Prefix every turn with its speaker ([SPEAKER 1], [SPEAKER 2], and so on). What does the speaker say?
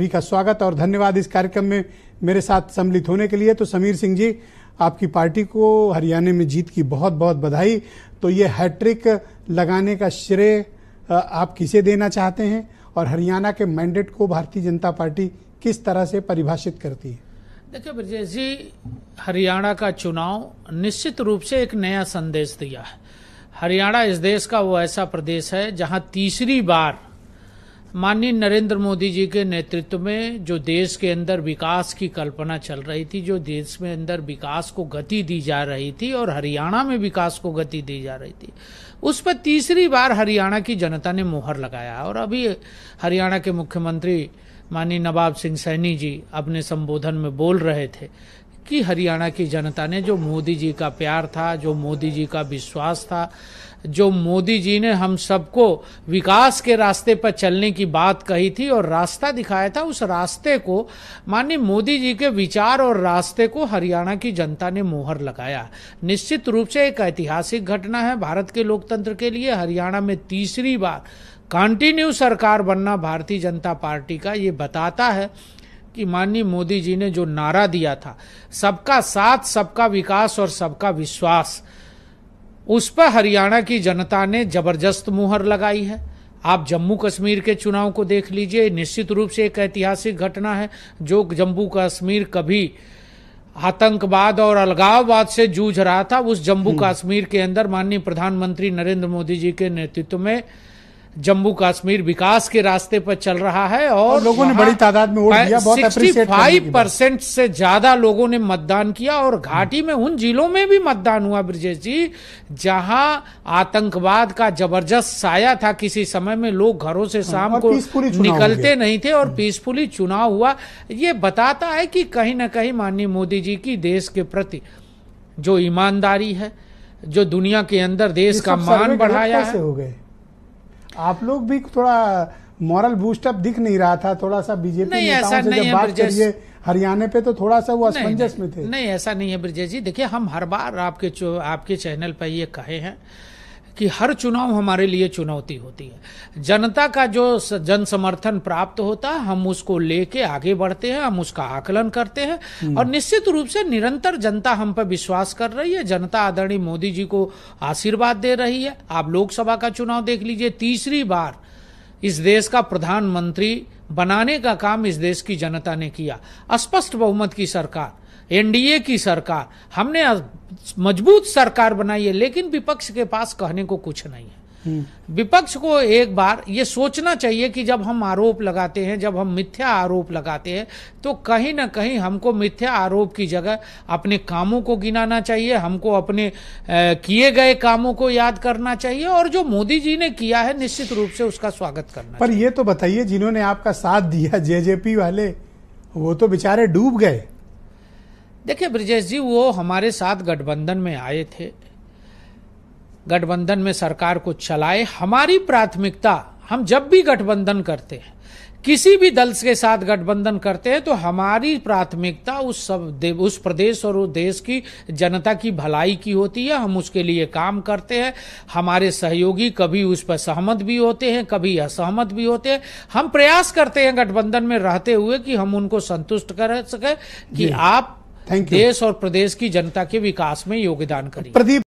[SPEAKER 1] सभी का स्वागत और धन्यवाद इस कार्यक्रम में मेरे साथ सम्मिलित होने के लिए तो समीर सिंह जी आपकी पार्टी को हरियाणा में जीत की बहुत बहुत बधाई तो ये हैट्रिक लगाने का श्रेय आप किसे देना चाहते हैं और हरियाणा के मैंडेट को भारतीय जनता पार्टी किस तरह से परिभाषित करती है
[SPEAKER 2] देखिए ब्रजेश जी हरियाणा का चुनाव निश्चित रूप से एक नया संदेश दिया है हरियाणा इस देश का वो ऐसा प्रदेश है जहां तीसरी बार माननीय नरेंद्र मोदी जी के नेतृत्व में जो देश के अंदर विकास की कल्पना चल रही थी जो देश में अंदर विकास को गति दी जा रही थी और हरियाणा में विकास को गति दी जा रही थी उस पर तीसरी बार हरियाणा की जनता ने मोहर लगाया और अभी हरियाणा के मुख्यमंत्री माननीय नवाब सिंह सैनी जी अपने संबोधन में बोल रहे थे कि हरियाणा की जनता ने जो मोदी जी का प्यार था जो मोदी जी का विश्वास था जो मोदी जी ने हम सबको विकास के रास्ते पर चलने की बात कही थी और रास्ता दिखाया था उस रास्ते को माननीय मोदी जी के विचार और रास्ते को हरियाणा की जनता ने मोहर लगाया निश्चित रूप से एक ऐतिहासिक घटना है भारत के लोकतंत्र के लिए हरियाणा में तीसरी बार कंटिन्यू सरकार बनना भारतीय जनता पार्टी का ये बताता है कि माननीय मोदी जी ने जो नारा दिया था सबका साथ सबका विकास और सबका विश्वास उस पर हरियाणा की जनता ने जबरदस्त मुहर लगाई है आप जम्मू कश्मीर के चुनाव को देख लीजिए निश्चित रूप से एक ऐतिहासिक घटना है जो जम्मू कश्मीर कभी आतंकवाद और अलगाववाद से जूझ रहा था उस जम्मू कश्मीर के अंदर माननीय प्रधानमंत्री नरेंद्र मोदी जी के नेतृत्व में जम्मू कश्मीर विकास के रास्ते पर चल रहा है और, और लोगों ने बड़ी तादाद
[SPEAKER 1] में वोट दिया बहुत अप्रिशिएट फाइव
[SPEAKER 2] परसेंट से ज्यादा लोगों ने मतदान किया और घाटी में उन जिलों में भी मतदान हुआ ब्रजेश जी जहां आतंकवाद का जबरदस्त साया था किसी समय में लोग घरों से हाँ, शाम को निकलते नहीं थे और पीसफुली हाँ। चुनाव हुआ ये बताता है कि कहीं ना कहीं माननीय मोदी जी की देश के प्रति जो ईमानदारी है जो दुनिया के अंदर देश का मान बढ़ाया
[SPEAKER 1] है आप लोग भी थोड़ा मॉरल बूस्टअप दिख नहीं रहा था थोड़ा सा बीजेपी नेताओं से जब बात करिए हरियाणा पे तो थोड़ा सा वो असमंजस में थे
[SPEAKER 2] नहीं ऐसा नहीं है ब्रजेश जी देखिए हम हर बार आपके आपके चैनल पर ये कहे हैं कि हर चुनाव हमारे लिए चुनौती होती है जनता का जो जन समर्थन प्राप्त होता है हम उसको लेके आगे बढ़ते हैं हम उसका आकलन करते हैं हम्म। और निश्चित रूप से निरंतर जनता हम पर विश्वास कर रही है जनता आदरणीय मोदी जी को आशीर्वाद दे रही है आप लोकसभा का चुनाव देख लीजिए तीसरी बार इस देश का प्रधानमंत्री बनाने का काम इस देश की जनता ने किया अस्पष्ट बहुमत की सरकार एनडीए की सरकार हमने मजबूत सरकार बनाई है लेकिन विपक्ष के पास कहने को कुछ नहीं है विपक्ष को एक बार ये सोचना चाहिए कि जब हम आरोप लगाते हैं जब हम मिथ्या आरोप लगाते हैं तो कहीं ना कहीं हमको मिथ्या आरोप की जगह अपने कामों को गिनाना चाहिए हमको अपने किए गए कामों को याद करना चाहिए और जो मोदी जी ने किया है निश्चित रूप से उसका स्वागत करना
[SPEAKER 1] पर ये तो बताइए जिन्होंने आपका साथ दिया जेजेपी वाले वो तो बेचारे डूब गए
[SPEAKER 2] देखिए ब्रजेश जी वो हमारे साथ गठबंधन में आए थे गठबंधन में सरकार को चलाए हमारी प्राथमिकता हम जब भी गठबंधन करते हैं किसी भी दल के साथ गठबंधन करते हैं तो हमारी प्राथमिकता उस सब उस प्रदेश और उस देश की जनता की भलाई की होती है हम उसके लिए काम करते हैं हमारे सहयोगी कभी उस पर सहमत भी होते हैं कभी असहमत भी होते हैं हम प्रयास करते हैं गठबंधन में रहते हुए कि हम उनको संतुष्ट कर सके कि आप देश और प्रदेश की जनता के विकास में योगदान करें
[SPEAKER 1] प्रदीप